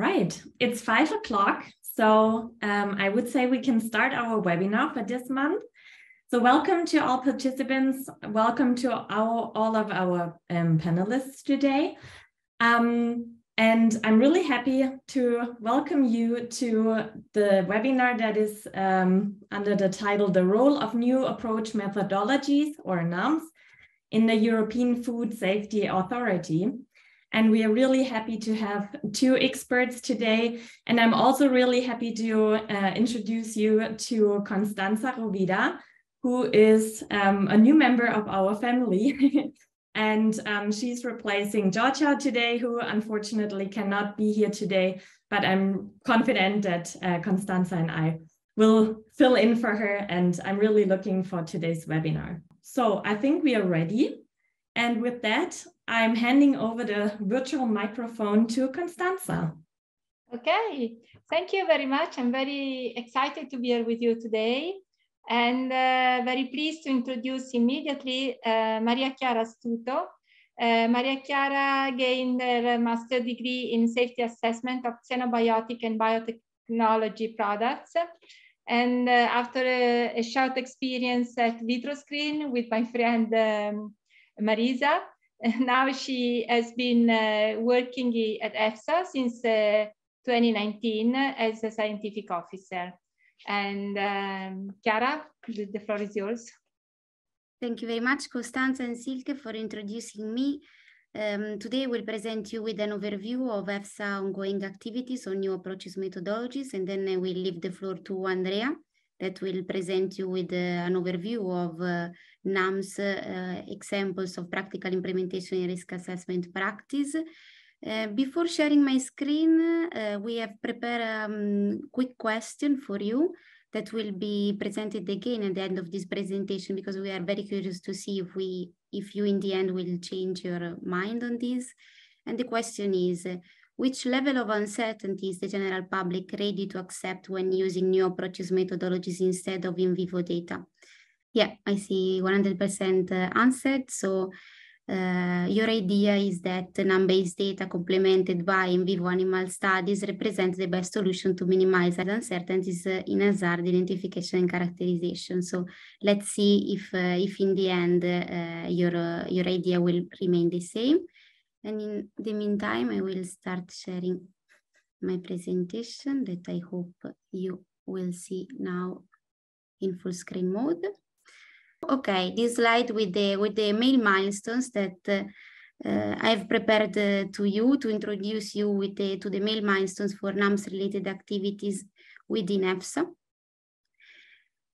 Right. It's five o'clock. So um, I would say we can start our webinar for this month. So welcome to all participants. Welcome to our, all of our um, panelists today. Um, and I'm really happy to welcome you to the webinar that is um, under the title, The Role of New Approach Methodologies or NAMs in the European Food Safety Authority. And we are really happy to have two experts today. And I'm also really happy to uh, introduce you to Constanza Rovida, who is um, a new member of our family. and um, she's replacing Georgia today, who unfortunately cannot be here today. But I'm confident that uh, Constanza and I will fill in for her. And I'm really looking for today's webinar. So I think we are ready. And with that, I'm handing over the virtual microphone to Constanza. Okay, thank you very much. I'm very excited to be here with you today and uh, very pleased to introduce immediately uh, Maria Chiara Stuto. Uh, Maria Chiara gained her master's degree in safety assessment of xenobiotic and biotechnology products. And uh, after a, a, short experience at VitroScreen with my friend um, Marisa, now she has been uh, working at EFSA since uh, 2019 as a scientific officer. And um, Chiara, the floor is yours. Thank you very much, Costanza and Silke, for introducing me. Um, today, we'll present you with an overview of EFSA ongoing activities on new approaches methodologies, and then I uh, will leave the floor to Andrea that will present you with uh, an overview of uh, NAM's uh, examples of practical implementation in risk assessment practice. Uh, before sharing my screen, uh, we have prepared a um, quick question for you that will be presented again at the end of this presentation because we are very curious to see if we if you in the end will change your mind on this. And the question is, which level of uncertainty is the general public ready to accept when using new approaches methodologies instead of in vivo data? Yeah, I see 100% uh, answered. So uh, your idea is that non based data complemented by in vivo animal studies represents the best solution to minimize uncertainties uh, in hazard identification and characterization. So let's see if, uh, if in the end uh, your, uh, your idea will remain the same. And in the meantime, I will start sharing my presentation that I hope you will see now in full screen mode. Okay, this slide with the, with the main milestones that uh, I've prepared uh, to you to introduce you with the, to the main milestones for NAMS related activities within EFSA.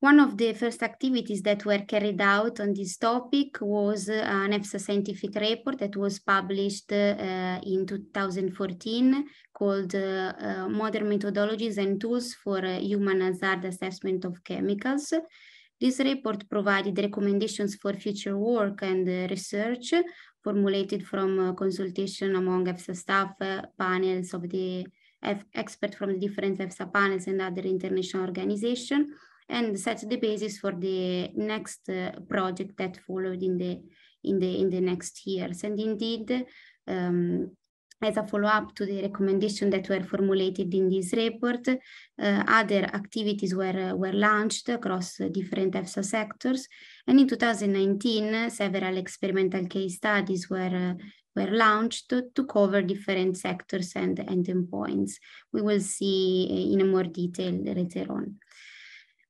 One of the first activities that were carried out on this topic was an uh, EFSA scientific report that was published uh, in 2014 called uh, uh, Modern Methodologies and Tools for uh, Human Hazard Assessment of Chemicals. This report provided recommendations for future work and uh, research formulated from consultation among EFSA staff, panels of the F expert from the different EFSA panels and other international organizations and set the basis for the next uh, project that followed in the in the in the next years. And indeed, um, as a follow-up to the recommendation that were formulated in this report, uh, other activities were, uh, were launched across uh, different EFSA sectors. And in 2019, several experimental case studies were, uh, were launched to, to, cover different sectors and, and endpoints. We will see uh, in more detail later on.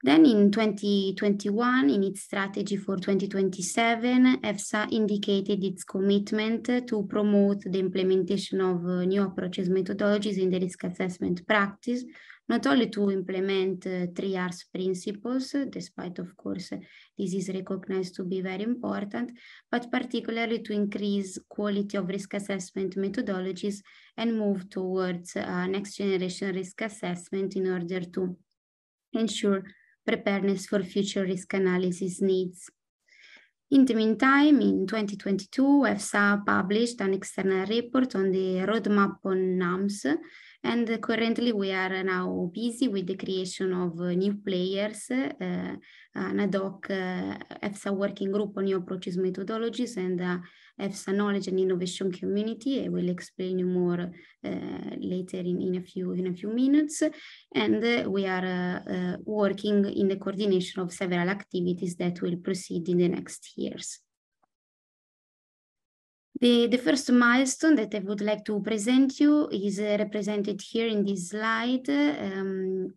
Then in 2021, in its strategy for 2027, EFSA indicated its commitment to promote the implementation of uh, new approaches methodologies in the risk assessment practice, not only to implement uh, three R's principles, despite of course this is recognized to be very important, but particularly to increase quality of risk assessment methodologies and move towards uh, next generation risk assessment in order to ensure preparedness for future risk analysis needs. In the meantime, in 2022, EFSA published an external report on the roadmap on NAMS, and currently we are now busy with the creation of new players, uh, an ad hoc uh, EFSA working group on new approaches methodologies, and uh, EFSA Knowledge and Innovation Community. I will explain you more uh, later in, in, a few, in a few minutes. And uh, we are uh, working in the coordination of several activities that will proceed in the next years. The, the, first milestone that I would like to present you is uh, represented here in this slide. Um,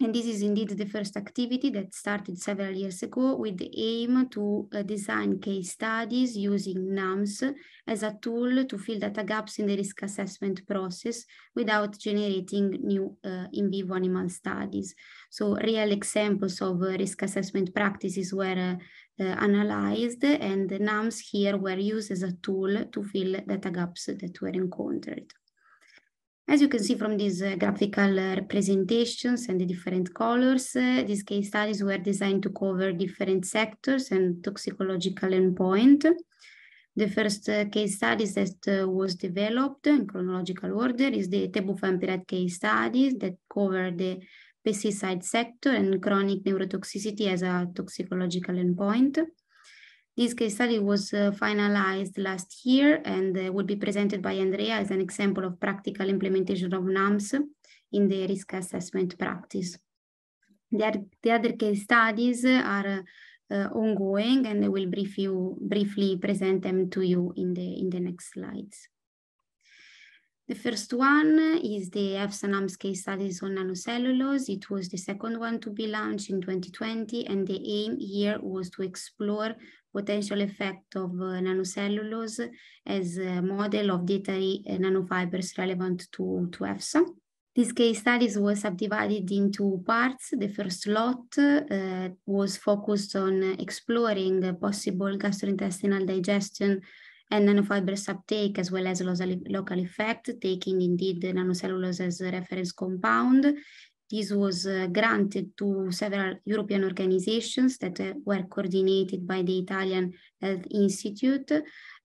and this is indeed the first activity that started several years ago with the aim to uh, design case studies using NAMS as a tool to fill data gaps in the risk assessment process without generating new uh, in vivo animal studies. So real examples of uh, risk assessment practices were uh, uh, analyzed and NAMS here were used as a tool to fill data gaps that were encountered. As you can see from these uh, graphical uh, representations and the different colors, uh, these case studies were designed to cover different sectors and toxicological endpoint. The first uh, case study that uh, was developed in chronological order is the tebufampirat case studies that cover the pesticide sector and chronic neurotoxicity as a toxicological endpoint. This case study was uh, finalized last year and uh, will be presented by Andrea as an example of practical implementation of NAMS in the risk assessment practice. The, other, the other case studies are uh, ongoing and I will brief you, briefly present them to you in the, in the next slides. The first one is the EFSA-NAMS case studies on nanocellulose. It was the second one to be launched in 2020, and the aim here was to explore potential effect of uh, nanocellulose as a model of dietary uh, nanofibers relevant to, to EFSA. This case studies was subdivided into parts. The first lot uh, was focused on exploring possible gastrointestinal digestion and nanofibrous uptake as well as local effect, taking indeed the nanocellulose as a reference compound. This was uh, granted to several European organizations that uh, were coordinated by the Italian Health Institute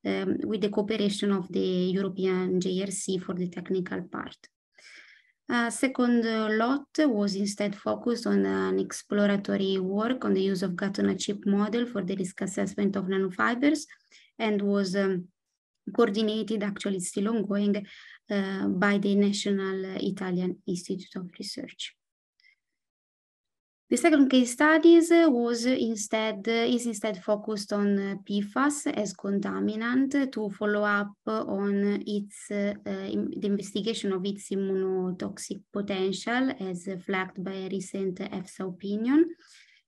um, with the cooperation of the European JRC for the technical part. Uh, second lot was instead focused on an exploratory work on the use of Gatona chip model for the risk assessment of nanofibers and was um, coordinated, actually still ongoing, uh, by the National Italian Institute of Research. The second case studies uh, was instead uh, is instead focused on uh, PFAS as contaminant to follow up on its uh, the investigation of its immunotoxic potential as flagged by a recent EFSA opinion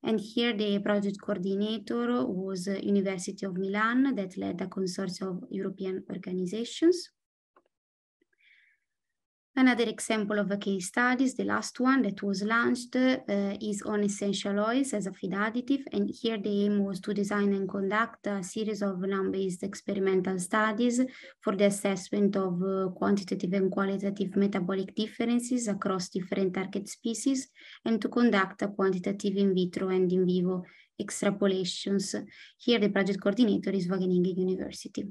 and here the project coordinator was University of Milan that led a consortium of European organizations. Another example of a case studies, the last one that was launched uh, is on essential oils as a feed additive. And here the aim was to design and conduct a series of land-based experimental studies for the assessment of uh, quantitative and qualitative metabolic differences across different target species and to conduct a quantitative in vitro and in vivo extrapolations. Here the project coordinator is Wageningen University.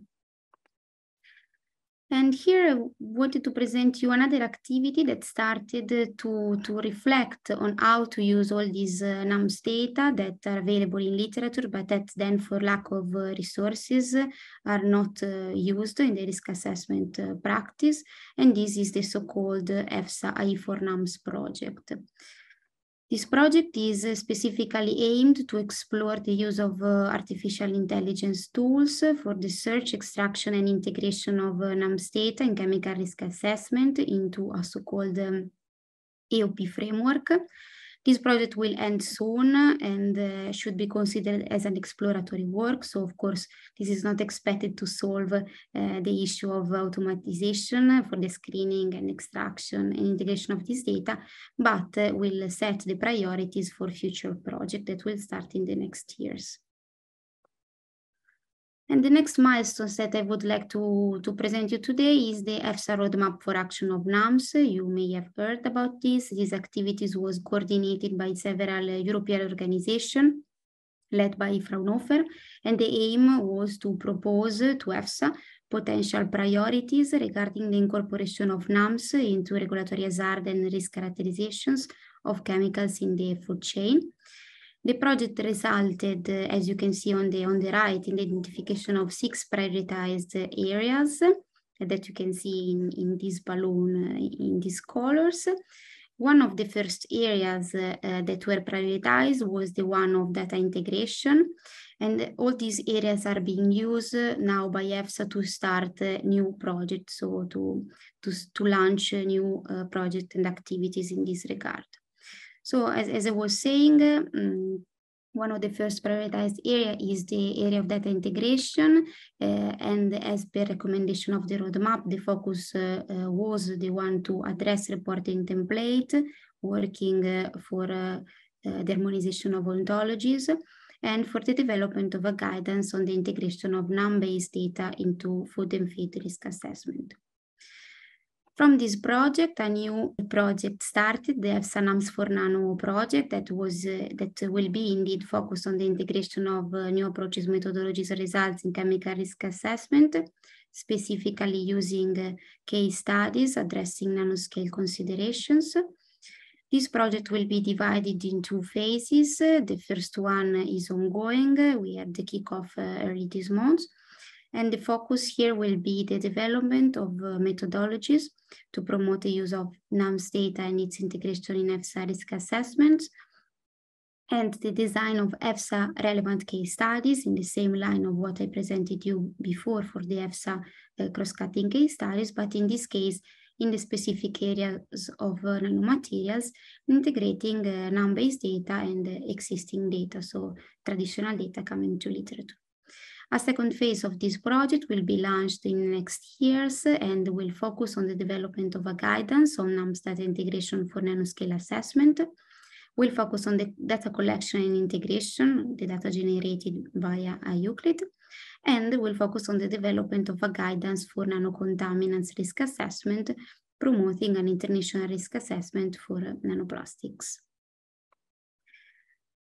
And here I wanted to present you another activity that started to, to reflect on how to use all these uh, data that are available in literature, but that then for lack of uh, resources are not uh, used in the risk assessment uh, practice. And this is the so-called EFSA uh, I four NAMs project. This project is uh, specifically aimed to explore the use of uh, artificial intelligence tools for the search, extraction, and integration of uh, NAMS data and chemical risk assessment into a so-called um, AOP framework this project will end soon and uh, should be considered as an exploratory work. So of course, this is not expected to solve uh, the issue of automatization for the screening and extraction and integration of this data, but uh, will set the priorities for future projects that will start in the next years. And the next milestones that I would like to, to present you today is the EFSA roadmap for action of NAMS. You may have heard about this. These activities was coordinated by several uh, European organizations led by Fraunhofer, and the aim was to propose to EFSA potential priorities regarding the incorporation of NAMS into regulatory hazard and risk characterizations of chemicals in the food chain. The project resulted, as you can see on the, on the right, in the identification of six prioritized areas that you can see in, in this balloon, in these colors. One of the first areas uh, that were prioritized was the one of data integration. And all these areas are being used now by EFSA to start uh, new projects, so to, to, to launch uh, new uh, projects and activities in this regard. So as, as I was saying, um, one of the first prioritized area is the area of data integration. Uh, and as per recommendation of the roadmap, the focus uh, uh, was the one to address reporting template, working for the harmonization of ontologies, and for the development of a guidance on the integration of non based data into food and feed risk assessment. From this project, a new project started, the EFSA for Nano project that was uh, that will be indeed focused on the integration of uh, new approaches, methodologies, results in chemical risk assessment, specifically using uh, case studies addressing nanoscale considerations. This project will be divided in two phases. The first one is ongoing. We had the kickoff uh, early this month. And the focus here will be the development of uh, methodologies to promote the use of NAMS data and its integration in EFSA risk assessments, and the design of EFSA relevant case studies in the same line of what I presented you before for the EFSA uh, cross-cutting case studies, but in this case, in the specific areas of uh, nanomaterials, integrating uh, NAM-based data and uh, existing data, so traditional data coming to literature. A second phase of this project will be launched in next years and will focus on the development of a guidance on NAMSTAT integration for nanoscale assessment. We'll focus on the data collection and integration, the data generated via Euclid, and we'll focus on the development of a guidance for nanocontaminants risk assessment, promoting an international risk assessment for nanoplastics.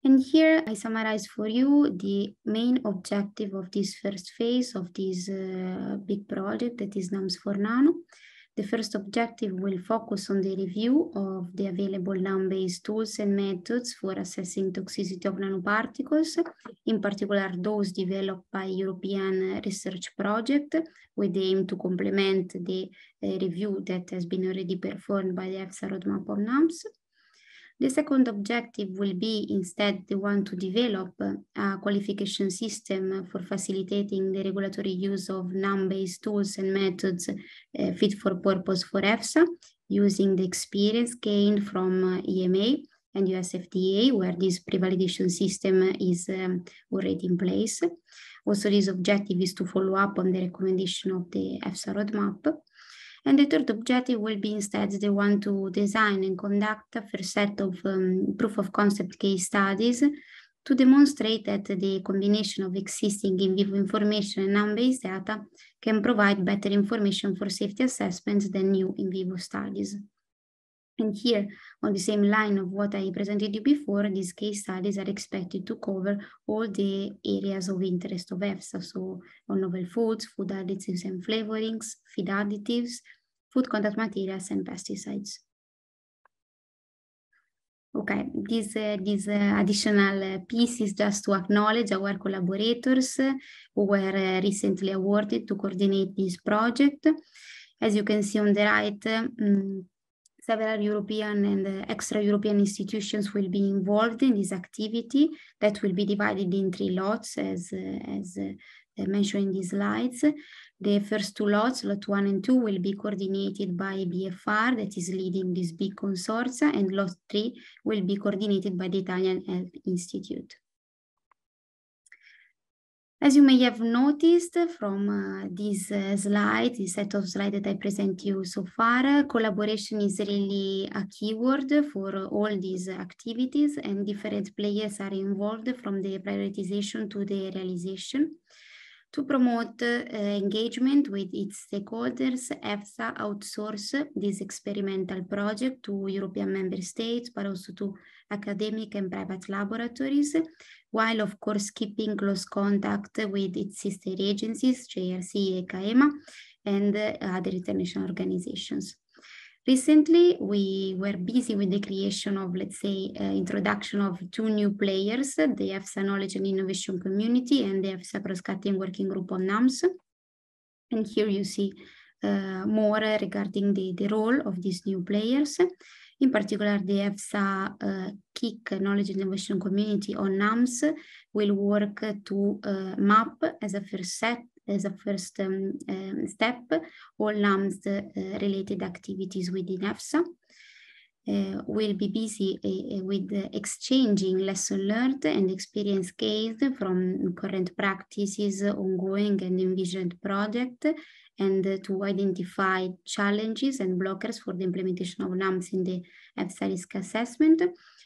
And here I summarize for you the main objective of this first phase of this uh, big project that is NAMS for Nano. The first objective will focus on the review of the available NAM-based tools and methods for assessing toxicity of nanoparticles, in particular those developed by European research project with the aim to complement the uh, review that has been already performed by the EFSA roadmap of NAMS. The second objective will be instead the one to develop a qualification system for facilitating the regulatory use of NAM-based tools and methods uh, fit for purpose for EFSA using the experience gained from uh, EMA and USFDA, where this pre-validation system is um, already in place. Also, this objective is to follow up on the recommendation of the EFSA roadmap. And the third objective will be instead the one to design and conduct a first set of um, proof of concept case studies to demonstrate that the combination of existing in vivo information and non based data can provide better information for safety assessments than new in vivo studies. And here, on the same line of what I presented you before, these case studies are expected to cover all the areas of interest of EFSA, so on novel foods, food additives and flavorings, feed additives, food contact materials, and pesticides. Okay, this, uh, this uh, additional uh, piece is just to acknowledge our collaborators uh, who were uh, recently awarded to coordinate this project. As you can see on the right, uh, mm, several European and uh, extra-European institutions will be involved in this activity that will be divided in three lots as, uh, as uh, mentioned in these slides. The first two lots, lot one and two, will be coordinated by BFR that is leading this big consortia and lot three will be coordinated by the Italian Health Institute. As you may have noticed from uh, this uh, slide, this set of slides that I present you so far, uh, collaboration is really a keyword for all these activities and different players are involved from the prioritization to the realization. To promote uh, engagement with its stakeholders, EFSA outsourced this experimental project to European member states, but also to academic and private laboratories, while of course keeping close contact with its sister agencies, JRC, ECA, EMA, and other international organizations. Recently, we were busy with the creation of, let's say, uh, introduction of two new players, the EFSA Knowledge and Innovation Community and the EFSA Cross-Cutting Working Group on NAMS. And here you see uh, more regarding the, the role of these new players in particular the EFSA uh, KIC Knowledge Innovation Community on NAMS will work to uh, map as a first set as a first um, um, step all NAMS uh, related activities within EFSA. Uh, will be busy uh, uh, with exchanging lesson learned and experience gained from current practices, ongoing and envisioned project, and uh, to identify challenges and blockers for the implementation of LAMPS in the EFSA risk assessment.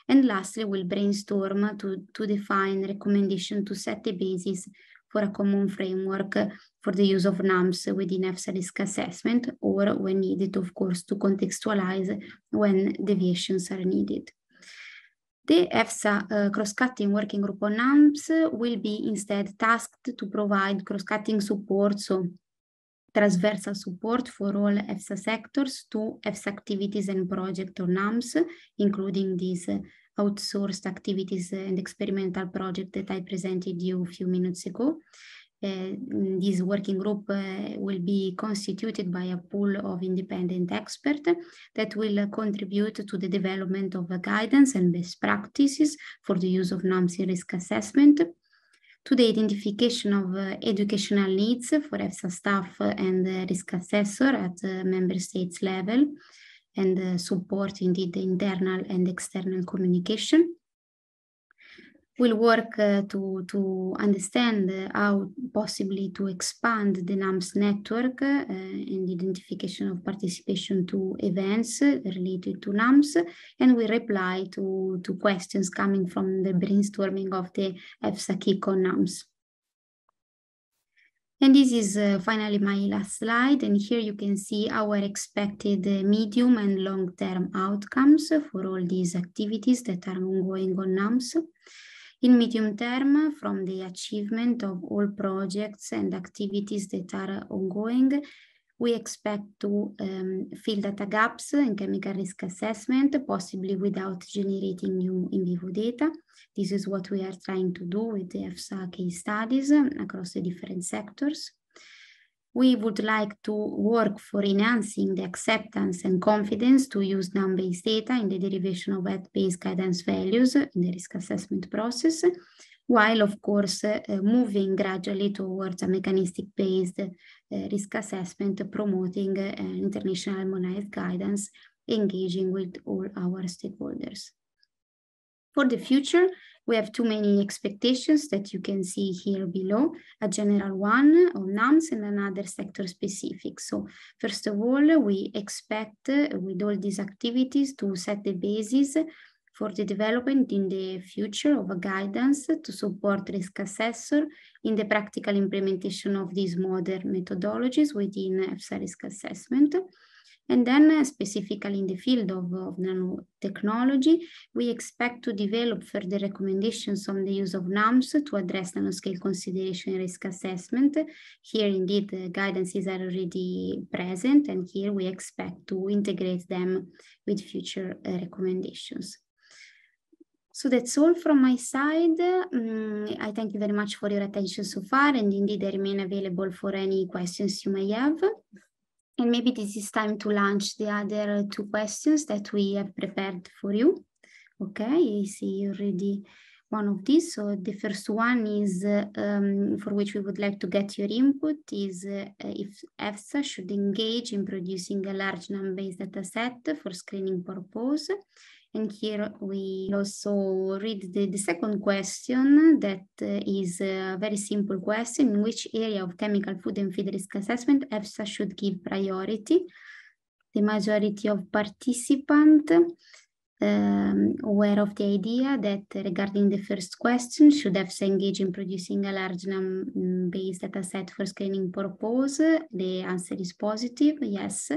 And lastly, we'll brainstorm to, to define recommendation to set the basis for a common framework for the use of NAMs within EFSA risk assessment, or when needed, of course, to contextualize when deviations are needed. The EFSA uh, cross-cutting working group on NAMs will be instead tasked to provide cross-cutting support, so transversal support for all EFSA sectors to EFSA activities and project or NAMS, including these outsourced activities and experimental project that I presented you a few minutes ago. Uh, this working group uh, will be constituted by a pool of independent experts that will uh, contribute to the development of guidance and best practices for the use of NAMs risk assessment to the identification of uh, educational needs for EFSA staff and risk assessor at member states level and uh, support indeed the internal and external communication We'll work uh, to, to understand how possibly to expand the NAMS network and uh, identification of participation to events uh, related to NAMS, and we reply to, to questions coming from the brainstorming of the EFSA KICO NAMS. And this is uh, finally my last slide. And here you can see our expected uh, medium and long-term outcomes for all these activities that are ongoing on NAMS in medium term from the achievement of all projects and activities that are ongoing, we expect to um, fill data gaps in chemical risk assessment, possibly without generating new in vivo data. This is what we are trying to do with the EFSA case studies across the different sectors. We would like to work for enhancing the acceptance and confidence to use non based data in the derivation of web-based guidance values in the risk assessment process, while of course uh, moving gradually towards a mechanistic-based uh, risk assessment, promoting uh, international harmonized guidance, engaging with all our stakeholders. For the future, we have too many expectations that you can see here below, a general one on nouns and another sector specific. So first of all, we expect uh, with all these activities to set the basis for the development in the future of a guidance to support risk assessor in the practical implementation of these modern methodologies within EFSA risk assessment. And then uh, specifically in the field of, of nanotechnology, we expect to develop further recommendations on the use of NAMs to address nanoscale consideration risk assessment. Here indeed, the guidances are already present and here we expect to integrate them with future uh, recommendations. So that's all from my side. Um, I thank you very much for your attention so far, and indeed, I remain available for any questions you may have. And maybe this is time to launch the other two questions that we have prepared for you. Okay, I see already one of these. So the first one is uh, um, for which we would like to get your input is uh, if EFSA should engage in producing a large number-based data set for screening purpose and here we also read the, the second question that uh, is a very simple question. In which area of chemical food and feed risk assessment EFSA should give priority? The majority of participants um, aware of the idea that regarding the first question, should EFSA engage in producing a large base mm, based dataset for screening purpose? The answer is positive, yes.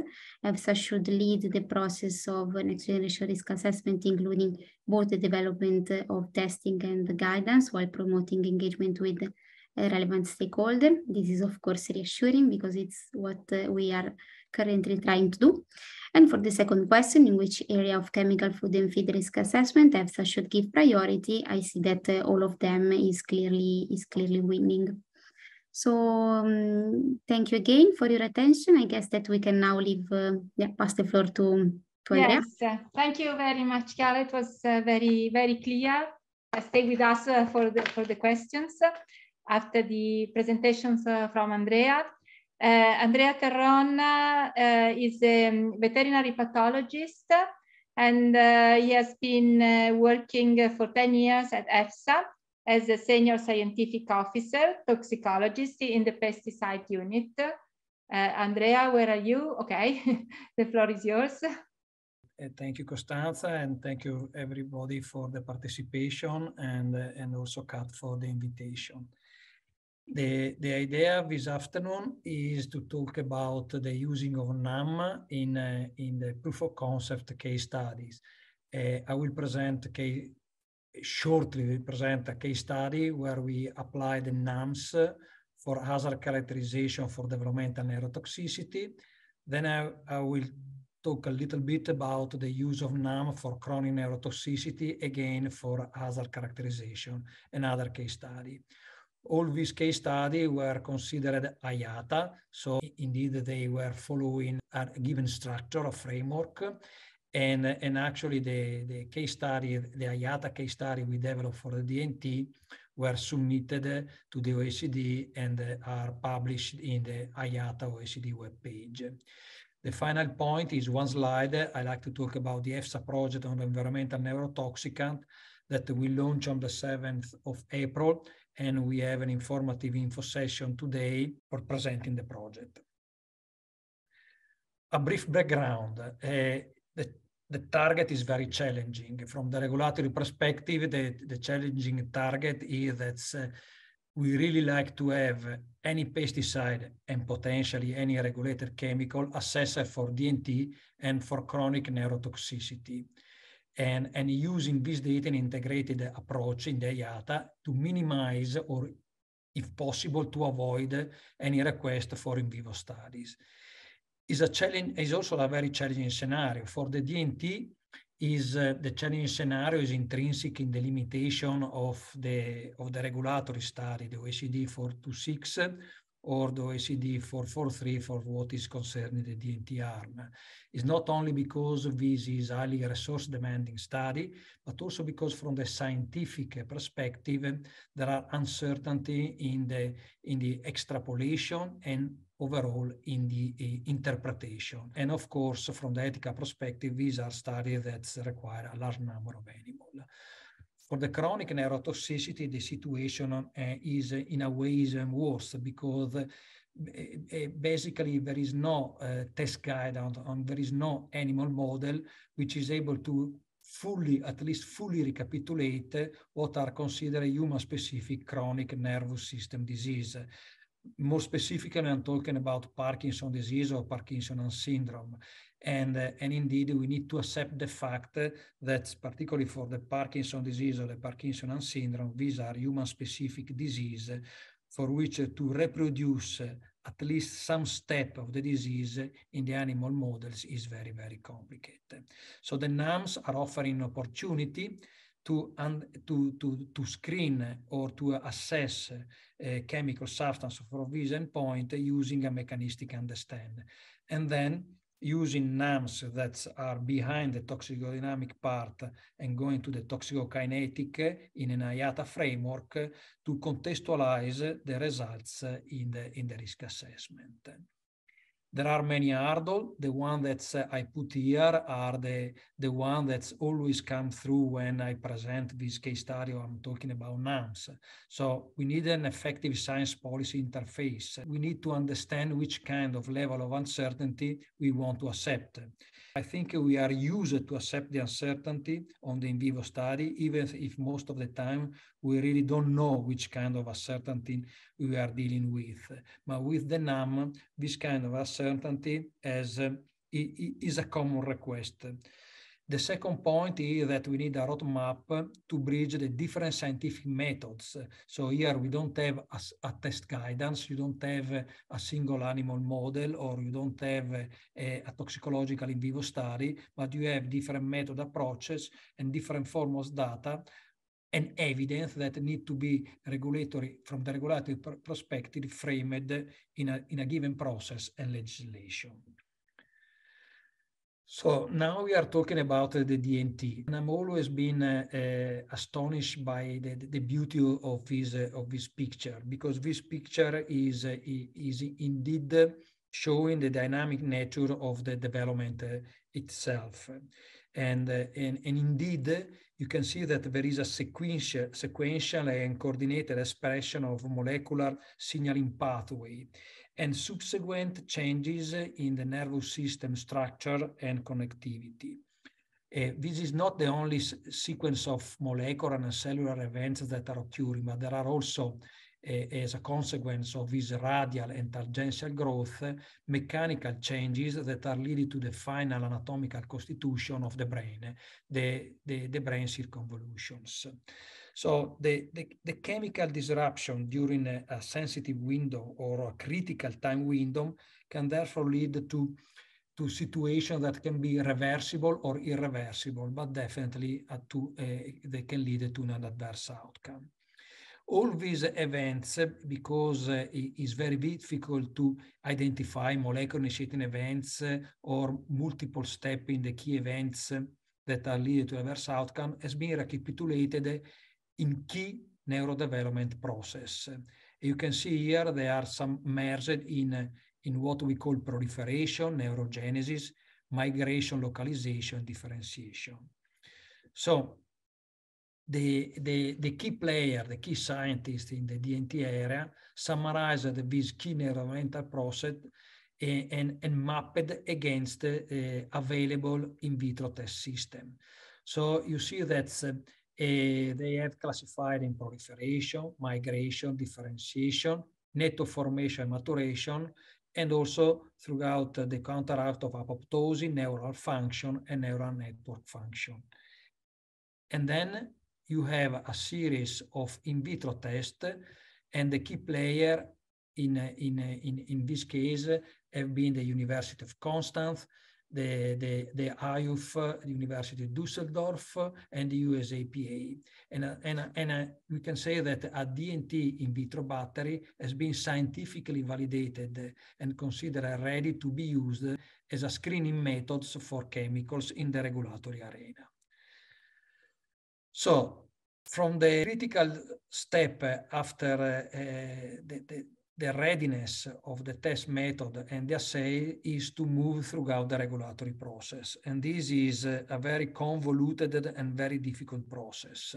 EFSA should lead the process of next generation risk assessment, including both the development of testing and guidance while promoting engagement with relevant stakeholder. This is of course reassuring because it's what we are currently trying to do. And for the second question, in which area of chemical food and feed risk assessment EFSA should give priority, I see that uh, all of them is clearly, is clearly winning. So um, thank you again for your attention. I guess that we can now leave, uh, yeah, pass the floor to, to Andrea. Yes, uh, thank you very much, Carla. It was uh, very, very clear. Uh, stay with us uh, for, the, for the questions after the presentations from Andrea. Eh, Andrea Terron eh, is a um, veterinary pathologist and eh, he has been working for 10 years at EFSA as a senior scientific officer, toxicologist in the pesticide unit. Uh, Andrea, where are you? Okay, the floor is yours. Thank you, Costanza, and thank you everybody for the participation and, uh, and also Kat for the invitation. The, the idea this afternoon is to talk about the using of NAM in, uh, in the proof of concept case studies. Uh, I will present case, shortly we present a case study where we apply the NAMs for hazard characterization for developmental neurotoxicity. Then I, I will talk a little bit about the use of NAM for chronic neurotoxicity, again for hazard characterization, another case study all these case studies were considered IATA. So indeed, they were following a given structure or framework. And, and actually, the, the case study, the IATA case study we developed for the DNT were submitted to the OECD and are published in the IATA OECD webpage. The final point is one slide. I like to talk about the EFSA project on environmental neurotoxicant that we launched on the 7th of April and we have an informative info session today for presenting the project. A brief background. Uh, the, the target is very challenging. From the regulatory perspective, the, the challenging target is that uh, we really like to have any pesticide and potentially any regulated chemical assessed for DNT and for chronic neurotoxicity and, and using this data and integrated approach in the IATA to minimize or if possible to avoid any request for in vivo studies. Is a challenge is also a very challenging scenario for the DNT is uh, the challenging scenario is intrinsic in the limitation of the of the regulatory study, the OECD 426, or the OECD 443 for what is concerning the DNT arm. It's not only because this is highly resource demanding study, but also because from the scientific perspective, there are uncertainty in the, in the extrapolation and overall in the uh, interpretation. And of course, from the ethical perspective, these are studies that require a large number of animals for the chronic neurotoxicity, the situation is in a way even um, worse because eh, eh, basically there is no eh, test guide and there is no animal model which is able to fully, at least fully recapitulate what are considered human-specific chronic nervous system disease. More specifically, I'm talking about Parkinson disease or Parkinson's syndrome. And, uh, and indeed, we need to accept the fact that, particularly for the Parkinson disease or the Parkinsonian syndrome, these are human specific disease for which to reproduce at least some step of the disease in the animal models is very, very complicated. So the NAMs are offering opportunity to, to, to, to screen or to assess a chemical substance for vision point using a mechanistic understand. And then using NAMs that are behind the toxicodynamic part and going to the toxicokinetic in an IATA framework to contextualize the results in the, in the risk assessment. There are many hurdles. The one that uh, I put here are the, the one that's always come through when I present this case study I'm talking about NAMS. So we need an effective science policy interface. We need to understand which kind of level of uncertainty we want to accept. I think we are used to accept the uncertainty on the in vivo study, even if most of the time we really don't know which kind of uncertainty we are dealing with. But with the NAM, this kind of uncertainty uh, is a common request. The second point is that we need a roadmap to bridge the different scientific methods. So here we don't have a, a test guidance, you don't have a single animal model, or you don't have a, a toxicological in vivo study, but you have different method approaches and different forms of data and evidence that need to be regulatory from the regulatory perspective framed in a, in a given process and legislation. So now we are talking about the DNT, and I'm always been uh, astonished by the, the beauty of this uh, eh, of this picture because this picture is eh, is indeed showing the dynamic nature of the development itself, and, and and indeed you can see that there is a sequential sequential and coordinated expression of molecular signaling pathway and subsequent changes in the nervous system structure and connectivity. Uh, this is not the only sequence of molecular and cellular events that are occurring, but there are also, uh, as a consequence of this radial and tangential growth, uh, mechanical changes that are leading to the final anatomical constitution of the brain, the, the, the brain circumvolutions. So the, the, the chemical disruption during a, a, sensitive window or a critical time window can therefore lead to, to situations that can be reversible or irreversible, but definitely uh, to, uh, they can lead to an adverse outcome. All these events, because uh, it is very difficult to identify molecular-initiating events uh, or multiple step in the key events uh, that are leading to adverse outcome has been recapitulated in key neurodevelopment process. You can see here there are some merged in, in what we call proliferation, neurogenesis, migration, localization, differentiation. So the, the, the key player, the key scientist in the DNT area summarized this key neurodevelopmental process and, and, and mapped against uh, available in vitro test system. So you see that uh, uh, they have classified in proliferation, migration, differentiation, netto formation maturation, and also throughout the counteract of apoptosis, neural function, and neural network function. And then you have a series of in vitro tests, and the key player in, in, in, in this case have been the University of Constance, the, the, the IUF, the University of Dusseldorf, and the USAPA. And, uh, and, uh, and uh, we can say that a DNT in vitro battery has been scientifically validated and considered ready to be used as a screening method for chemicals in the regulatory arena. So from the critical step after uh, the, the the readiness of the test method and the assay is to move throughout the regulatory process. And this is a very convoluted and very difficult process.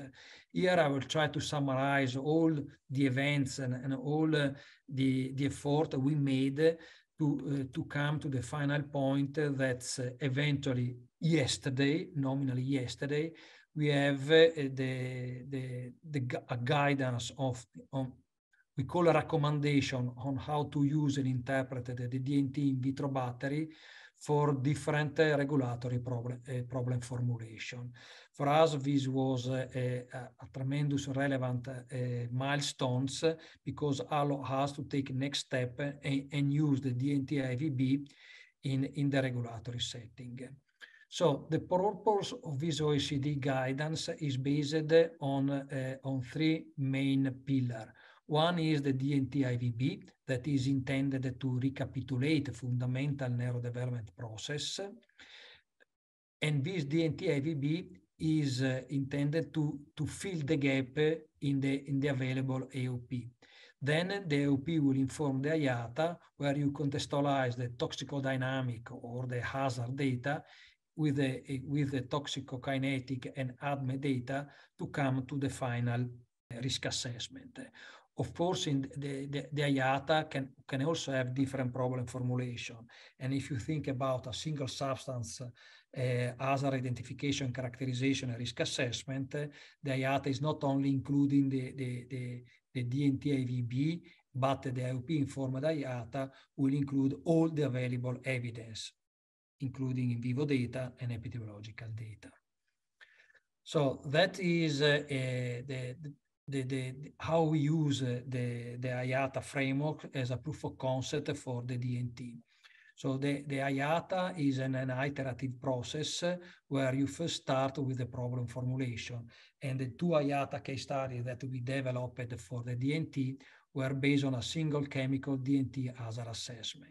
Here I will try to summarize all the events and, and all uh, the, the effort we made to, uh, to come to the final point that's uh, eventually yesterday, nominally yesterday, we have uh, the, the, the, guidance of, on, we call a recommendation on how to use and interpret the DNT in vitro battery for different uh, regulatory problem, uh, eh, problem formulation. For us, this was uh, a, a, tremendous relevant eh, milestones because allow us to take next step and, and use the DNT-IVB in, in the regulatory setting. So the purpose of this OECD guidance is based on, on three main pillars. One is the DNT-IVB that is intended to recapitulate fundamental neurodevelopment process. And this DNT-IVB is uh, intended to, to fill the gap in the, in the available AOP. Then the AOP will inform the IATA where you contextualize the toxicodynamic or the hazard data with the, eh, with the toxicokinetic and ADME data to come to the final risk assessment of course, in the, the, the IATA can, can also have different problem formulation. And if you think about a single substance uh, hazard identification, characterization, and risk assessment, uh, the IATA is not only including the, the, the, the DNTIVB, but the IOP-informed IATA will include all the available evidence, including in vivo data and epidemiological data. So that is uh, uh the, the, the how we use uh, the, the IATA framework as a proof of concept for the DNT. So the, the IATA is an, an, iterative process where you first start with the problem formulation. And the two IATA case studies that we developed for the DNT were based on a single chemical DNT hazard assessment.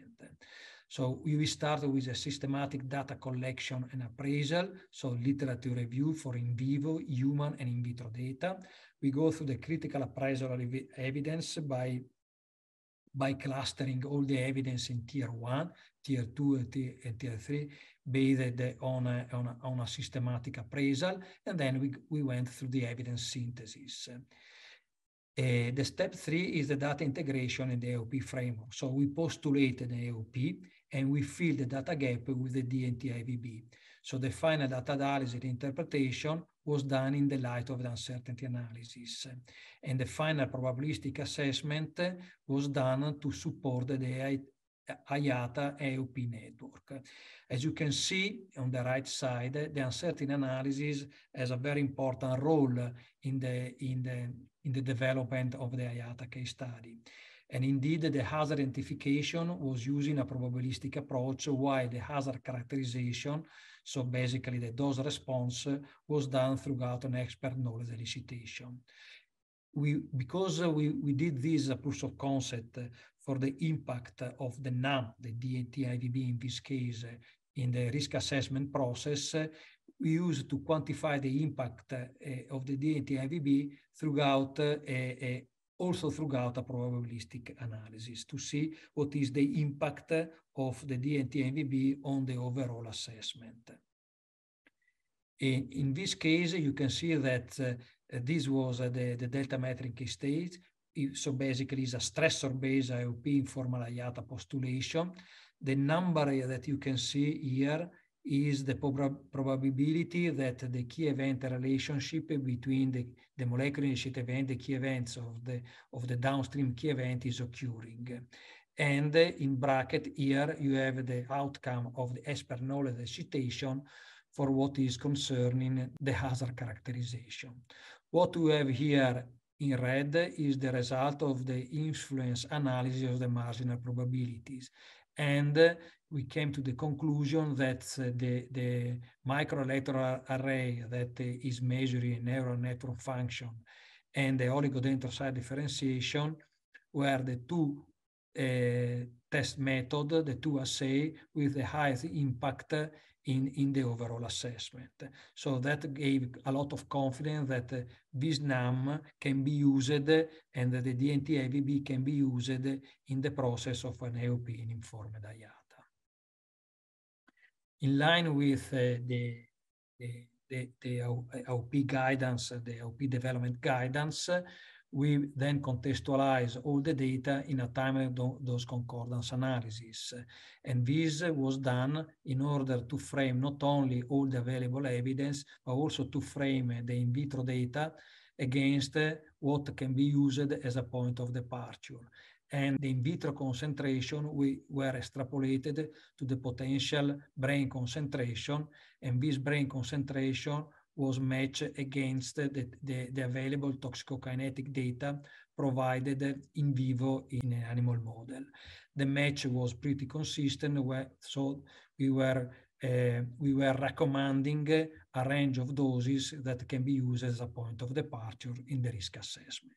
So we started with a systematic data collection and appraisal, so literature review for in vivo, human and in vitro data, we go through the critical appraisal of evidence by by clustering all the evidence in tier one, tier two, and tier, and tier three, based on a, on, a, on a systematic appraisal. And then we, we went through the evidence synthesis. Uh, the step three is the data integration in the AOP framework. So we postulated the AOP and we fill the data gap with the DNT IVB. So the final data analysis and interpretation was done in the light of the uncertainty analysis. And the final probabilistic assessment was done to support the IATA AOP network. As you can see on the right side, the uncertainty analysis has a very important role in the, in the, in the development of the IATA case study. And indeed, the hazard identification was using a probabilistic approach, while the hazard characterization, so basically the dose response, was done throughout an expert knowledge elicitation. We, because we, we did this proof of concept for the impact of the NAM, the dat in this case, in the risk assessment process, we used to quantify the impact eh, of the dnt throughout a, eh, eh, also throughout a probabilistic analysis to see what is the impact of the dnt on the overall assessment. In, in this case, you can see that uh, this was uh, the, the delta metric state. So basically, it's a stressor-based IOP informal IATA postulation. The number uh, that you can see here is the prob probability that the key event relationship between the, the molecular initiate event, the key events of the, of the downstream key event is occurring. And in bracket here, you have the outcome of the expert knowledge excitation for what is concerning the hazard characterization. What we have here in red is the result of the influence analysis of the marginal probabilities. And we came to the conclusion that uh, the, the microelectron array that uh, is measuring neural network function and the oligodendrocyte differentiation were the two uh, test method, the two assay with the highest impact in, in the overall assessment. So that gave a lot of confidence that uh, this NAM can be used and that the DNT-ABB can be used in the process of an AOP in informed IR in line with uh, the, the, the, the OP guidance, the OP development guidance, we then contextualize all the data in a timely do dose concordance analysis. And this was done in order to frame not only all the available evidence, but also to frame the in vitro data against uh, what can be used as a point of departure and the in vitro concentration we were extrapolated to the potential brain concentration, and this brain concentration was matched against the, the, the available toxicokinetic data provided in vivo in an animal model. The match was pretty consistent, where, so we were uh, we were recommending a range of doses that can be used as a point of departure in the risk assessment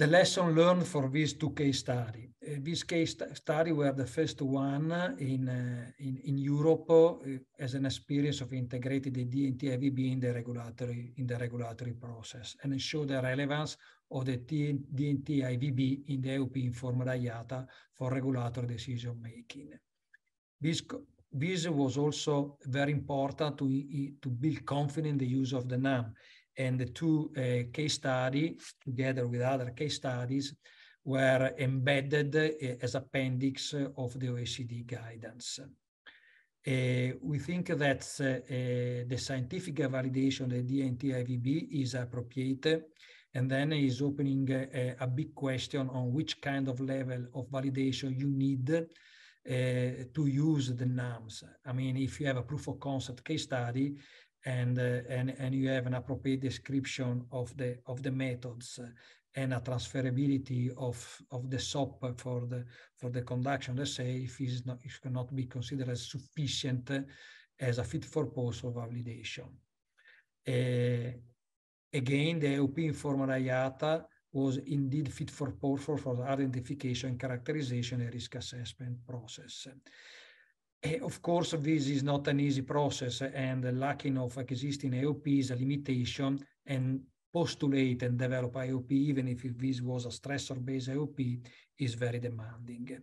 the lesson learned for these two case study. Uh, these case study were the first one in, uh, in, in, Europe uh, as an experience of integrated DNT and in the regulatory, in the regulatory process and show the relevance of the DNT IVB in the European informed IATA for regulatory decision making. This, this was also very important to, to build confidence in the use of the NAM and the two uh, case study, together with other case studies, were embedded uh, as appendix of the OECD guidance. Uh, we think that uh, uh, the scientific validation of the DNT-IVB is appropriate and then is opening uh, a, a, big question on which kind of level of validation you need uh, to use the NAMs. I mean, if you have a proof of concept case study, and, uh, and, and you have an appropriate description of the, of the methods uh, and a transferability of, of the SOP for the, for the conduction, let's say, if it not, if cannot be considered as sufficient as a fit for purpose of validation. Uh, again, the European informal IATA was indeed fit for purpose for the identification, characterization, and risk assessment process. Eh, of course, this is not an easy process, and the lacking of existing IOP is a limitation, and postulate and develop IOP, even if this was a stressor-based IOP, is very demanding.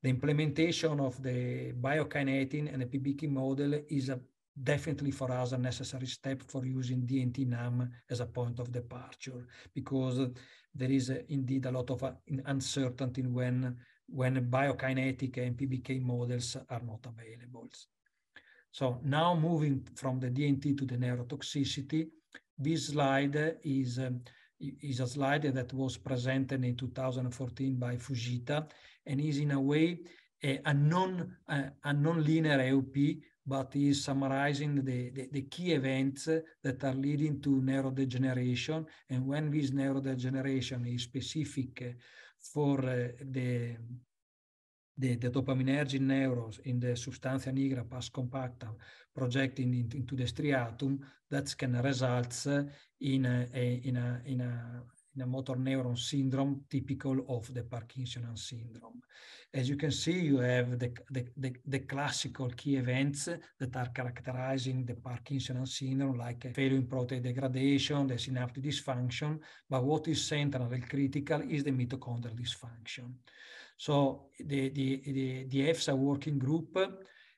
The implementation of the biokinetin and the PBK model is a, definitely for us a necessary step for using DNT-NAM as a point of departure, because there is a, indeed a lot of uh, uncertainty when when biokinetic and PBK models are not available. So now moving from the DNT to the neurotoxicity, this slide is, um, is a slide that was presented in 2014 by Fujita and is in a way a, a non, a, a non-linear AOP, but is summarizing the, the, the, key events that are leading to neurodegeneration. And when this neurodegeneration is specific for eh, the, the, the, dopaminergic neurons in the substantia nigra pars compacta projecting into, into the striatum that can result eh, in a, a, in a, in a the motor neuron syndrome typical of the Parkinsonian syndrome. As you can see, you have the, the, the, the classical key events that are characterizing the Parkinsonian syndrome, like failure in protein degradation, the synaptic dysfunction, but what is central and critical is the mitochondrial dysfunction. So the, the, the, the EFSA working group uh,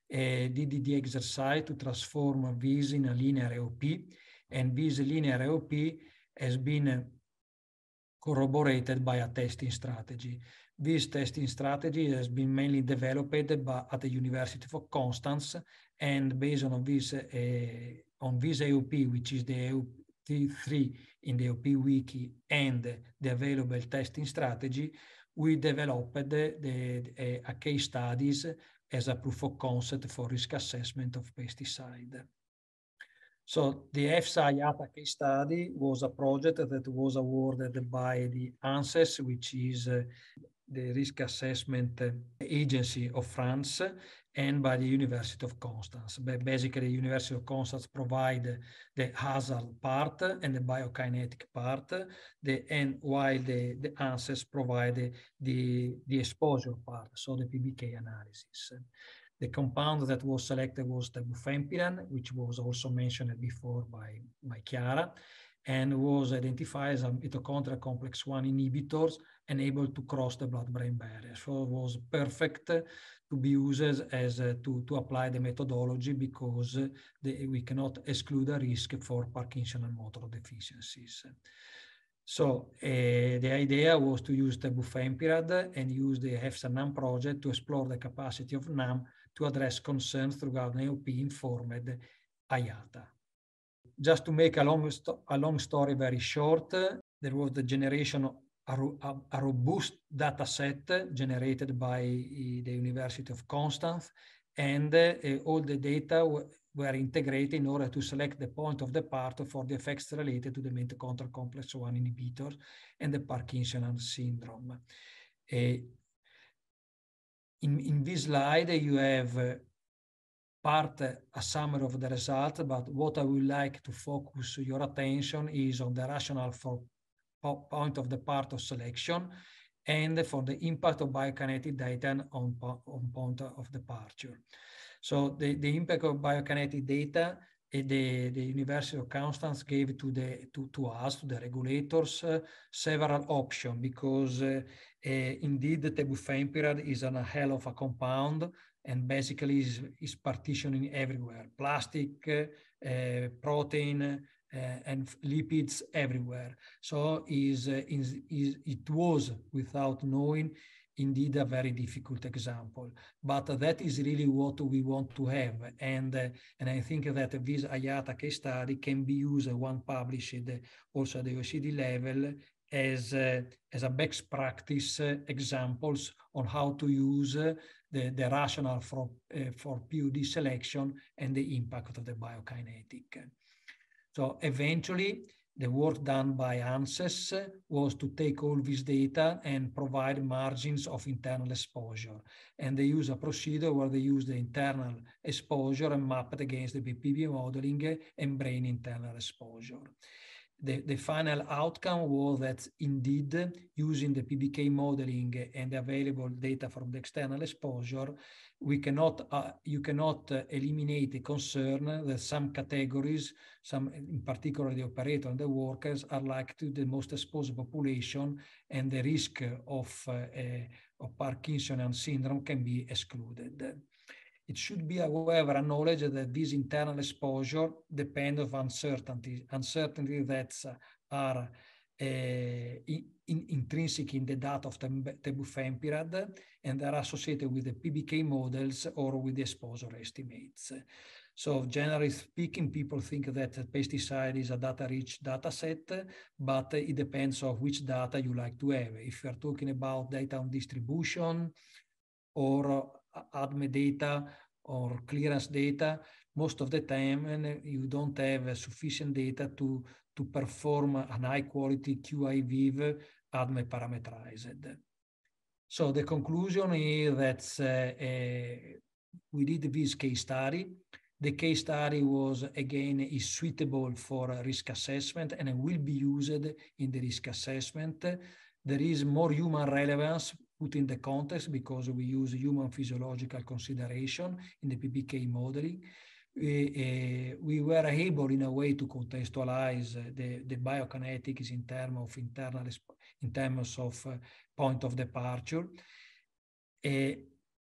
did the exercise to transform this in a linear AOP, and this linear AOP has been uh, corroborated by a testing strategy. This testing strategy has been mainly developed by, at the University of Constance, and based on this uh, on this AOP, which is the AOP3 in the AOP wiki and the available testing strategy, we developed the, the, a case studies as a proof of concept for risk assessment of pesticide. So the EFSA IATA case study was a project that was awarded by the ANSES, which is uh, the risk assessment agency of France and by the University of Constance. But basically, University of Constance provide the hazard part and the biokinetic part, the, and while the, the ANSES provide the, the exposure part, so the PBK analysis. The compound that was selected was the bufempiran, which was also mentioned before by, by Chiara, and was identified as a mitochondrial complex 1 inhibitors and able to cross the blood-brain barrier. So it was perfect to be used as uh, to, to apply the methodology because the, we cannot exclude a risk for Parkinson and motor deficiencies. So uh, the idea was to use the bufempirad and use the EFSA NAM project to explore the capacity of NAM to address concerns throughout an AOP-informed IATA. Just to make a long, a long story very short, uh, there was the generation of a, a robust data set generated by eh, the University of Constance, and uh, all the data were integrated in order to select the point of departure for the effects related to the mitochondrial complex 1 inhibitor and the Parkinson's syndrome. Uh, in, in this slide, you have uh, part uh, a summary of the result, but what I would like to focus your attention is on the rationale for po point of the part of selection and for the impact of biokinetic data on, po on point of departure. So the, the impact of biokinetic data the, the University of Constance gave to, the, to, to us, to the regulators, uh, several options because uh, indeed the period is an, a hell of a compound and basically is, is partitioning everywhere, plastic, eh, protein, eh, and lipids everywhere. So is, is, is, it was, without knowing, indeed a very difficult example. But that is really what we want to have. And, uh, and I think that this IATA case study can be used once published also at the OECD level as, uh, as a best practice uh, examples on how to use the, the rationale for, for PUD selection and the impact of the biokinetic. So eventually, the work done by ANSES was to take all this data and provide margins of internal exposure. And they use a procedure where they use the internal exposure and map it against the BPB modeling and brain internal exposure the, the final outcome was that indeed, using the PBK modeling and available data from the external exposure, we cannot, uh, you cannot uh, eliminate the concern that some categories, some in particular the operator and the workers, are like to the most exposed population, and the risk of, uh, uh of syndrome can be excluded. It should be, however, acknowledged that this internal exposure depends of uncertainty, uncertainty that are uh, in, intrinsic in the data of the tebufempirad and are associated with the PBK models or with the exposure estimates. So generally speaking, people think that pesticide is a data-rich data set, but it depends on which data you like to have. If you are talking about data on distribution or ADME data or clearance data most of the time and uh, you don't have uh, sufficient data to, to perform an high quality QIVIV ADME parameterized. So the conclusion is that uh, uh, we did this case study. The case study was again is suitable for risk assessment and will be used in the risk assessment. There is more human relevance put in the context because we use human physiological consideration in the PBK modeling. We, uh, we were able in a way to contextualize the, the biokinetics in terms of internal in terms of uh, point of departure. Uh,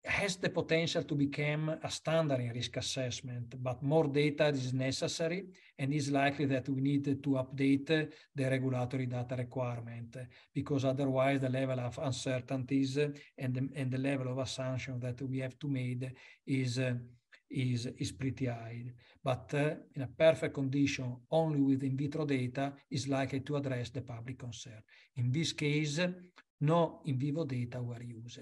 has the potential to become a standard in risk assessment, but more data is necessary and it's likely that we need to update the regulatory data requirement because otherwise the level of uncertainties and the, and the level of assumption that we have to make is, is, is pretty high. But uh, in a perfect condition, only with in vitro data is likely to address the public concern. In this case, no in vivo data were used.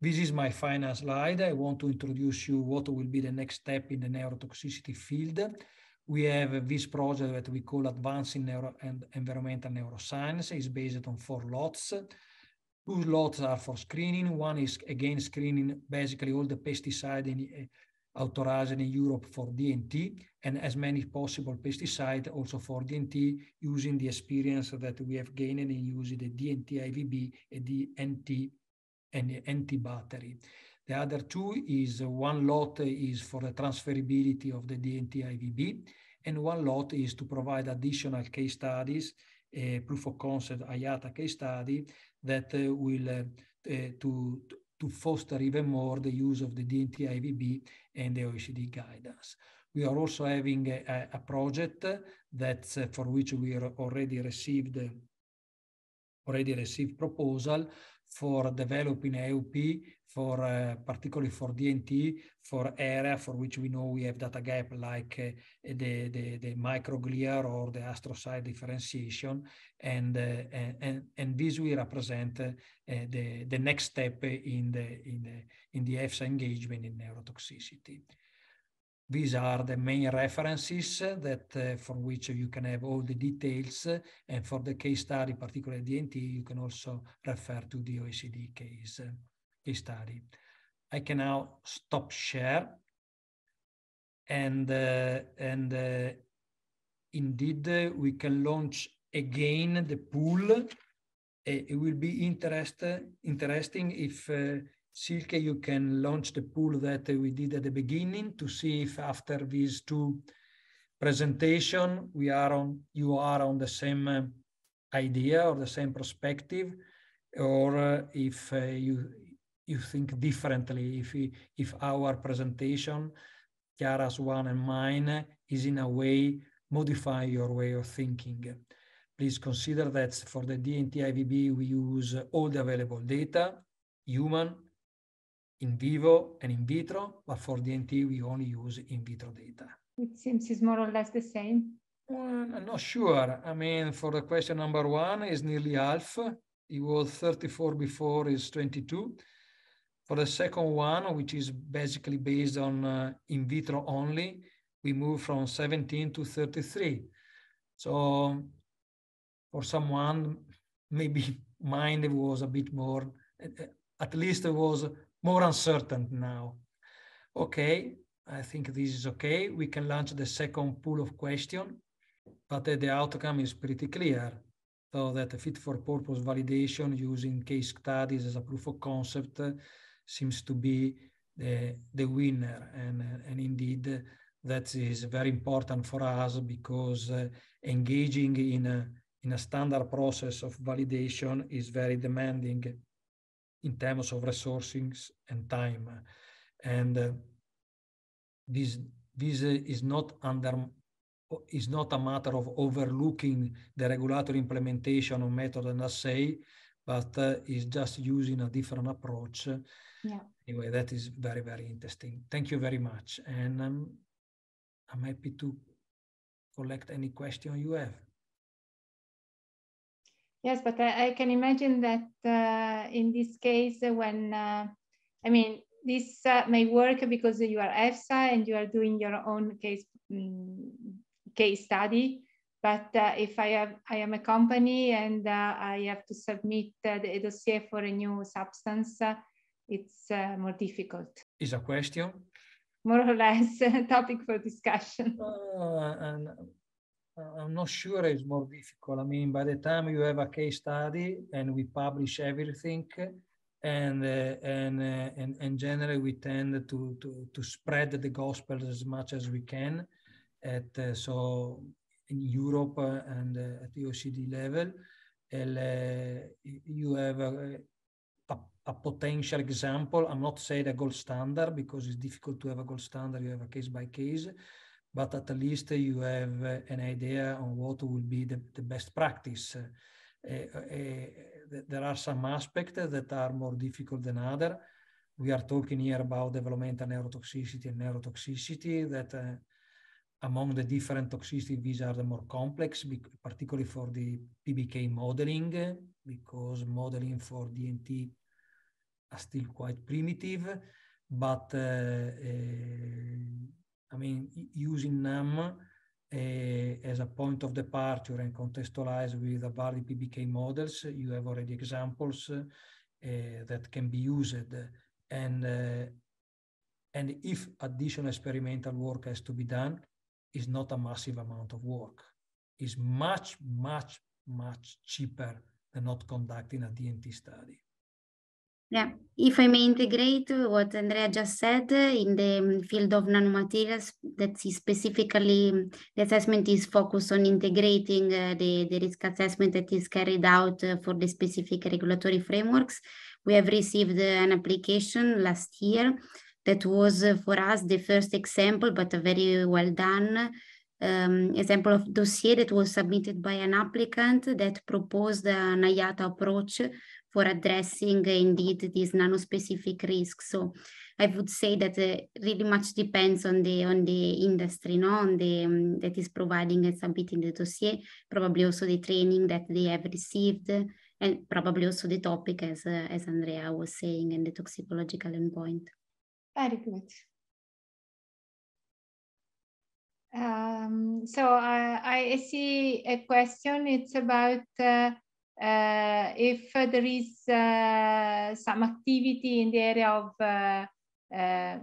This is my final slide. I want to introduce you what will be the next step in the neurotoxicity field. We have this project that we call Advancing Neuro and Environmental Neuroscience. It's based on four lots. Two lots are for screening. One is, again, screening basically all the pesticide in, uh, authorized in Europe for DNT and as many possible pesticide also for DNT using the experience that we have gained in using the DNT IVB and DNT and anti-battery. The other two is one lot is for the transferability of the DNT-IVB, and one lot is to provide additional case studies, uh, proof of concept IATA case study that uh, will uh, uh, to, to foster even more the use of the DNT-IVB and the OECD guidance. We are also having a, a project that's uh, for which we already received already received proposal for developing AOP, for uh, eh, particularly for DNT, for area for which we know we have data gap, like uh, the, the, the microglia or the astrocyte differentiation, and uh, and and this will represent the the next step in the in the in the EFSA engagement in neurotoxicity. These are the main references that uh, from which you can have all the details. and for the case study, particularly DNT, you can also refer to the OECD case, case study. I can now stop share. And, uh, and uh, indeed, uh, we can launch again the pool. Uh, it will be interest, interesting if uh, Silke, you can launch the pool that we did at the beginning to see if after these two presentation, we are on, you are on the same uh, idea or the same perspective, or uh, if uh, you you think differently, if we, if our presentation, Chiara's one and mine, is in a way modify your way of thinking. Please consider that for the DNT IVB, we use all the available data, human, in vivo and in vitro, but for DNT, we only use in vitro data. It seems it's more or less the same. Uh, I'm not sure. I mean, for the question number one, is nearly half. It was 34 before, is 22. For the second one, which is basically based on uh, in vitro only, we move from 17 to 33. So for someone, maybe mine was a bit more, at least it was more uncertain now. Okay, I think this is okay. We can launch the second pool of question, but the outcome is pretty clear. So that a fit for purpose validation using case studies as a proof of concept seems to be the, the winner. And, and indeed, that is very important for us because uh, engaging in a, in a standard process of validation is very demanding in terms of resourcing and time. And uh, this this is not under is not a matter of overlooking the regulatory implementation of method and assay, but uh, is just using a different approach. Yeah. Anyway, that is very very interesting. Thank you very much, and um, I'm happy to collect any question you have. Yes, but I, I can imagine that uh, in this case, uh, when, uh, I mean, this uh, may work because you are EFSA and you are doing your own case, um, case study. But uh, if I, have, I am a company and uh, I have to submit the dossier for a new substance, it's more difficult. Is a question? More or less a topic for discussion. and uh, I'm not sure it's more difficult. I mean, by the time you have a case study and we publish everything, and uh, and, uh, and and generally we tend to to to spread the gospel as much as we can, at uh, so in Europe and uh, at the OCD level, and, uh, you have a, a, a, potential example. I'm not saying a gold standard because it's difficult to have a gold standard. You have a case by case but at least you have uh, an idea on what will be the, the best practice. Uh, uh, there are some aspects that are more difficult than other. We are talking here about developmental neurotoxicity and neurotoxicity that among the different toxicity, these are the more complex, particularly for the PBK modeling, because modeling for DNT are still quite primitive, but uh, uh, I mean, using them eh, as a point of departure and contextualized with Bardi PBK models, you have already examples eh, that can be used. And, eh, and if additional experimental work has to be done, is not a massive amount of work. It's much, much, much cheaper than not conducting a DNT study. Yeah, if I may integrate what Andrea just said in the um, field of nanomaterials, that is specifically um, the assessment is focused on integrating uh, the, the risk assessment that is carried out uh, for the specific regulatory frameworks. We have received uh, an application last year that was uh, for us the first example, but a very well done um, example of dossier that was submitted by an applicant that proposed an IATA approach for addressing indeed these nanospecific risks. So I would say that uh, really much depends on the on the industry, no, on the um, that is providing and submitting the dossier, probably also the training that they have received, and probably also the topic, as uh, as Andrea was saying, and the toxicological endpoint. Very good. Um, so I uh, I see a question. It's about uh, uh, if uh, there is uh, some activity in the area of uh, uh,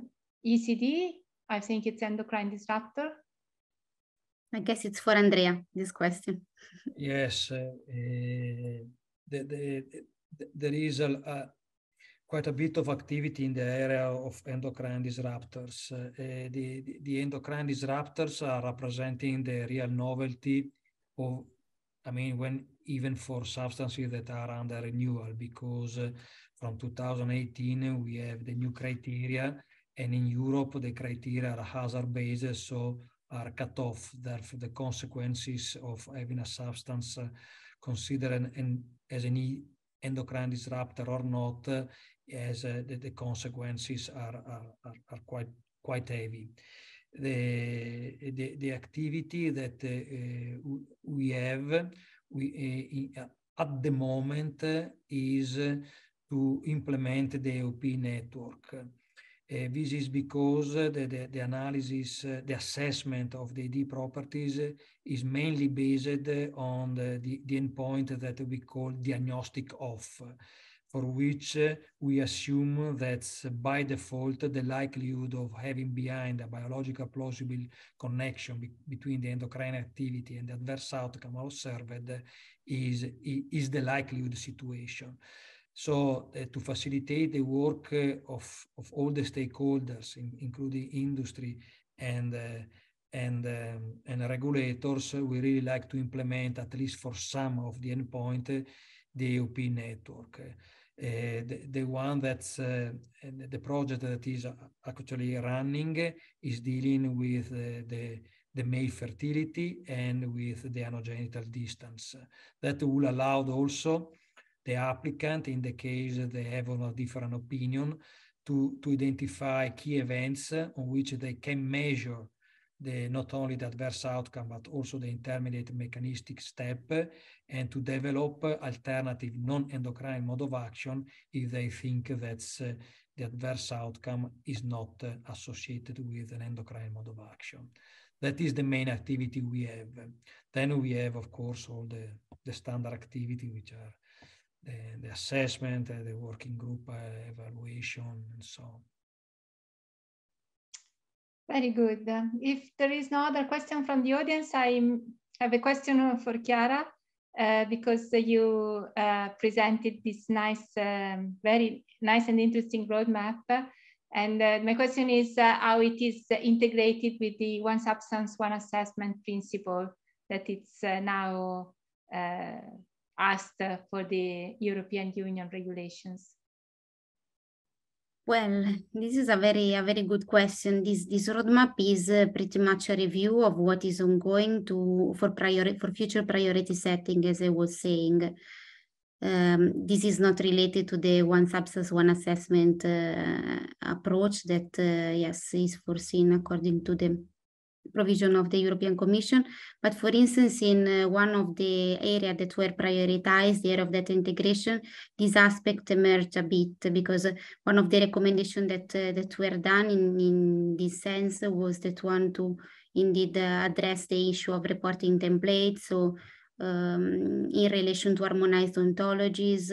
ECD, I think it's endocrine disruptor. I guess it's for Andrea, this question. yes, uh, the, the, the, there is a, a, quite a bit of activity in the area of endocrine disruptors. the, the endocrine disruptors are representing the real novelty of, I mean, when even for substances that are under renewal, because eh, from 2018 we have the new criteria, and in Europe the criteria are hazard based, so are cut off. Therefore, the consequences of having a substance eh, considered an, an, as an endocrine disruptor or not, uh, as uh, the, the, consequences are, are, are, quite quite heavy. The the, the activity that uh, we have we, eh, eh, at the moment is to implement the OP network. Uh, this is because uh, the, the, the, analysis, uh, the assessment of the ID properties is mainly based on the, the, the endpoint that we call diagnostic off for which uh, we assume that by default the likelihood of having behind a biological plausible connection be between the endocrine activity and the adverse outcome observed is, is the likelihood situation. So uh, to facilitate the work uh, of, of all the stakeholders, in, including industry and, uh, and, um, and regulators, we really like to implement, at least for some of the endpoint, the EOP network. Eh, the, the one that's eh, the project that is actually running is dealing with eh, the the male fertility and with the anogenital distance. That will allow also the applicant, in the case they have a different opinion, to, to identify key events on which they can measure the, not only the adverse outcome, but also the intermediate mechanistic step, and to develop alternative non-endocrine mode of action if they think that uh, the adverse outcome is not uh, associated with an endocrine mode of action. That is the main activity we have. Then we have, of course, all the, the standard activity, which are the, the assessment, uh, the working group evaluation, and so on. Very good. If there is no other question from the audience, I have a question for Chiara uh, because you uh, presented this nice, um, very nice and interesting roadmap. And uh, my question is uh, how it is integrated with the one substance, one assessment principle that it's uh, now uh, asked for the European Union regulations. Well, this is a very a very good question. This this roadmap is uh, pretty much a review of what is ongoing to for priority for future priority setting, as I was saying. Um, this is not related to the one substance one assessment uh, approach that uh, yes is foreseen according to the provision of the European Commission. But for instance, in uh, one of the areas that were prioritized, the area of data integration, this aspect emerged a bit because uh, one of the recommendations that, uh, that were done in, in this sense was that one to indeed uh, address the issue of reporting templates. So um, in relation to harmonized ontologies,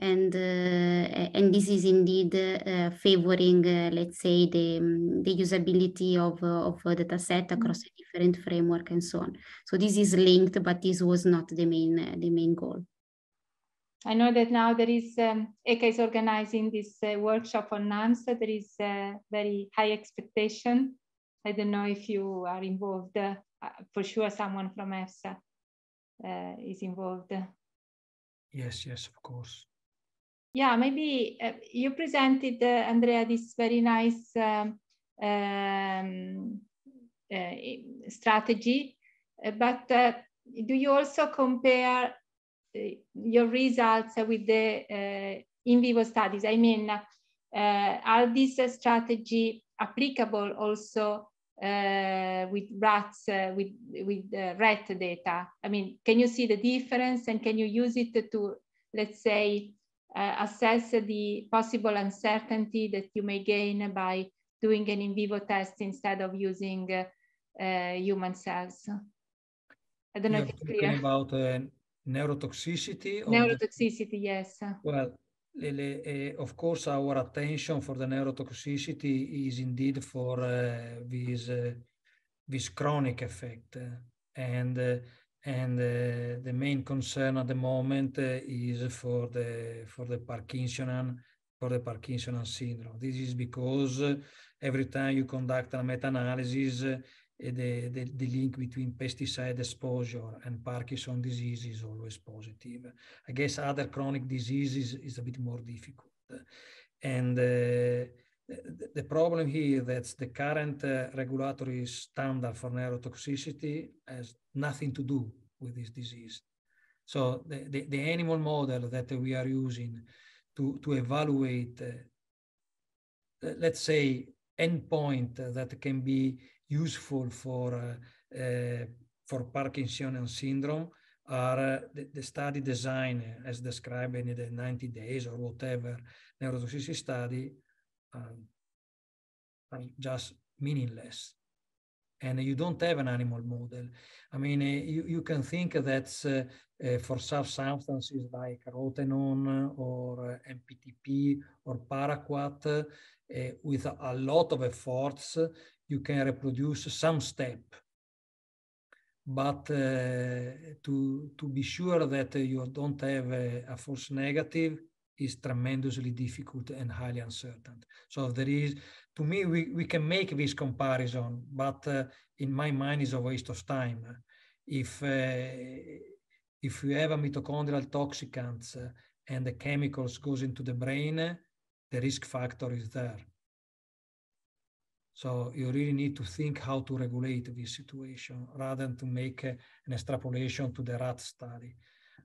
and uh, and this is indeed uh, favoring, uh, let's say, the, um, the usability of, of a data set mm-hmm. across a different framework and so on. So this is linked, but this was not the main, the main goal. I know that now there is um, ECA is organizing this uh, workshop on NAMSA. There is a uh, very high expectation. I don't know if you are involved. Uh, for sure, someone from EFSA is involved. Yes, yes, of course. Yeah, maybe uh, you presented, uh, Andrea, this very nice um, um, uh, strategy, uh, but uh, do you also compare your results with the in vivo studies? I mean, are these strategy applicable also uh, with rats uh, with with uh, rat data i mean can you see the difference and can you use it to let's say uh, eh, assess the possible uncertainty that you may gain by doing an in vivo test instead of using eh, human cells. I don't know You're if it's clear. About eh, neurotoxicity? Neurotoxicity, the... yes. Well, of course, our attention for the neurotoxicity is indeed for uh, this, uh, this chronic effect. And uh, and uh, the main concern at the moment uh, is for the for the Parkinsonian for the Parkinsonian syndrome. This is because uh, every time you conduct a meta-analysis, eh, the, the, the, link between pesticide exposure and Parkinson disease is always positive. I guess other chronic diseases is a bit more difficult, and the problem here that the current uh, regulatory standard for neurotoxicity has nothing to do with this disease. So the, the, the animal model that we are using to, to evaluate, uh, let's say, endpoint that can be useful for, uh, uh for Parkinsonian syndrome are uh, the, the, study design as described in the 90 days or whatever neurotoxicity study um, um, just meaningless. And you don't have an animal model. I mean, uh, you, you can think that uh, uh for some substances like rotenone or uh, MPTP or paraquat, uh, with a, a lot of efforts, you can reproduce some step but uh, to to be sure that you don't have a, a false negative is tremendously difficult and highly uncertain. So there is, to me, we, we can make this comparison, but uh, in my mind, is a waste of time. If uh, if you have a mitochondrial toxicants uh, and the chemicals goes into the brain, the risk factor is there. So you really need to think how to regulate this situation rather than to make uh, an extrapolation to the rat study.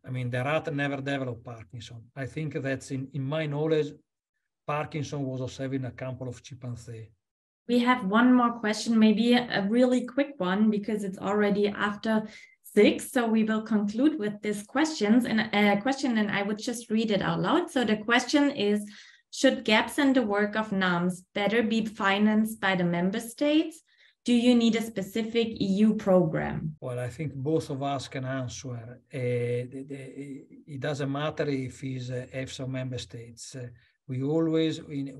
I mean, the rat never developed Parkinson. I think that's in, in my knowledge, Parkinson was observed a couple of chimpanzees. We have one more question, maybe a really quick one, because it's already after six. So we will conclude with this questions and uh, question, and I would just read it out loud. So the question is, should gaps in the work of NAMS better be financed by the member states do you need a specific EU program? Well, I think both of us can answer. Uh, it doesn't matter if it's uh, EFSA member states. Uh, we always, in,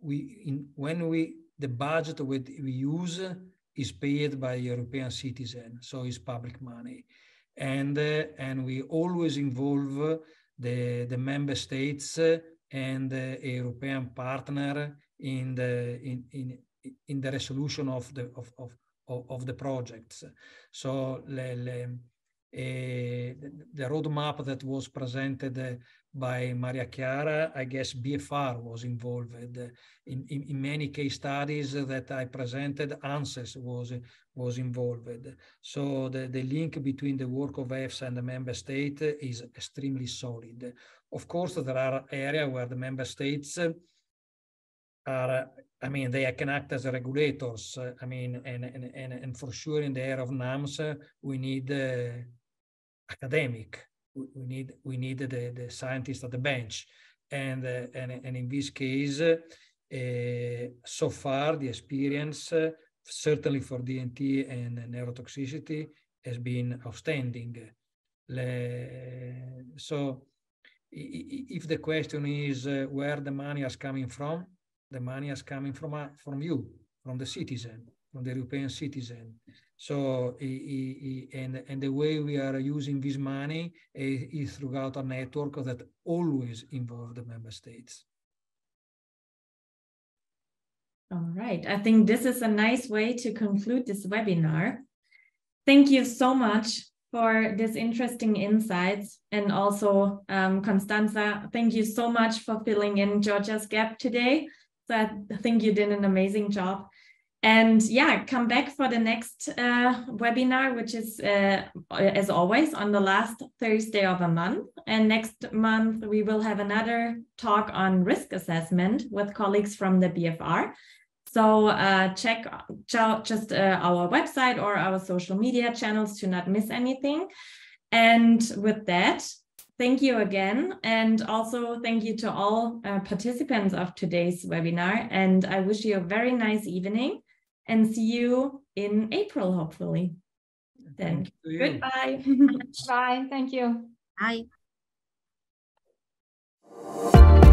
we, in, when we, the budget we use is paid by European citizen, so it's public money. And, uh, and we always involve the, the member states and the European partner in the, in, in, in the resolution of the of of of the projects. So le, le, eh, the roadmap that was presented by Maria Chiara, I guess BFR was involved in, in, in, many case studies that I presented, ANSES was, was involved. So the, the link between the work of EFSA and the member state is extremely solid. Of course, there are areas where the member states are I mean, they can act as regulators. I mean, and, and, and, and for sure in the area of NAMS, we need uh, academic, we, need we need the, the scientists at the bench. And, uh, and, and in this case, uh, so far the experience, certainly for DNT and neurotoxicity has been outstanding. Le, so if the question is where the money is coming from, the money is coming from, uh, from you, from the citizen, from the European citizen. So, and, and the way we are using this money eh, is, throughout a network that always involve the member states. All right. I think this is a nice way to conclude this webinar. Thank you so much for this interesting insights. And also, um, Constanza, thank you so much for filling in Georgia's gap today. So I think you did an amazing job. And yeah, come back for the next uh, webinar, which is, uh, as always, on the last Thursday of a month. And next month, we will have another talk on risk assessment with colleagues from the BFR. So uh, check just uh, our website or our social media channels to not miss anything. And with that, thank you again. And also thank you to all uh, participants of today's webinar. And I wish you a very nice evening and see you in April, hopefully. Then goodbye. Bye. Thank you. Bye.